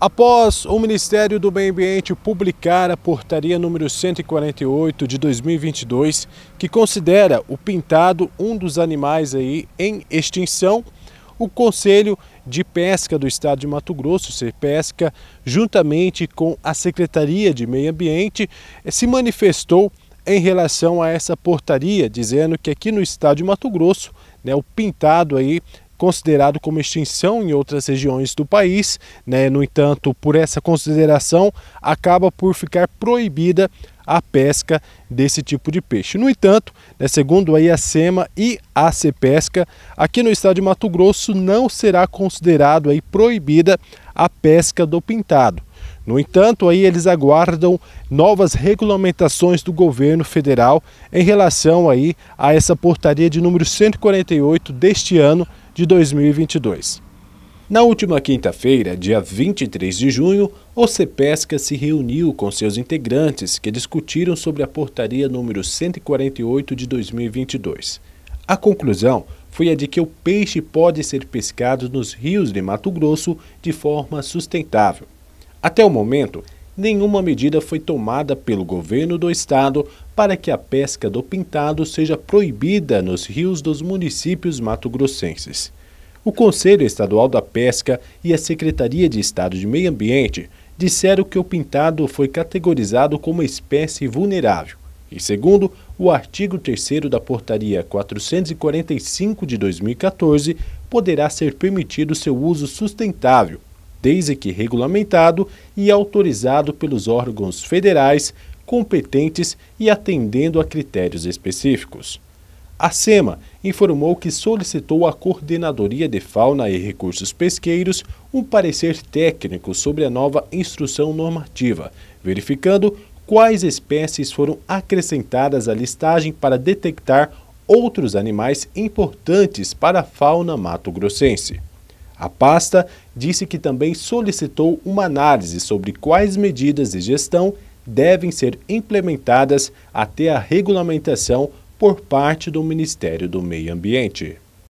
Após o Ministério do Meio Ambiente publicar a portaria número 148 de 2022, que considera o pintado um dos animais aí em extinção, o Conselho de Pesca do Estado de Mato Grosso, Pesca, juntamente com a Secretaria de Meio Ambiente, eh, se manifestou em relação a essa portaria, dizendo que aqui no estado de Mato Grosso, né, o pintado aí considerado como extinção em outras regiões do país. Né? No entanto, por essa consideração, acaba por ficar proibida a pesca desse tipo de peixe. No entanto, né, segundo a IACEMA e a Cepesca, aqui no estado de Mato Grosso não será considerado aí proibida a pesca do pintado. No entanto, aí eles aguardam novas regulamentações do governo federal em relação aí a essa portaria de número 148 deste ano de 2022. Na última quinta-feira, dia 23 de junho, o CEPESCA se reuniu com seus integrantes que discutiram sobre a portaria número 148 de 2022. A conclusão foi a de que o peixe pode ser pescado nos rios de Mato Grosso de forma sustentável. Até o momento, nenhuma medida foi tomada pelo governo do estado para que a pesca do pintado seja proibida nos rios dos municípios mato-grossenses. O Conselho Estadual da Pesca e a Secretaria de Estado de Meio Ambiente disseram que o pintado foi categorizado como espécie vulnerável e, segundo o artigo 3 da Portaria 445 de 2014, poderá ser permitido seu uso sustentável desde que regulamentado e autorizado pelos órgãos federais competentes e atendendo a critérios específicos. A SEMA informou que solicitou à Coordenadoria de Fauna e Recursos Pesqueiros um parecer técnico sobre a nova instrução normativa, verificando quais espécies foram acrescentadas à listagem para detectar outros animais importantes para a fauna mato-grossense. A pasta disse que também solicitou uma análise sobre quais medidas de gestão devem ser implementadas até a regulamentação por parte do Ministério do Meio Ambiente.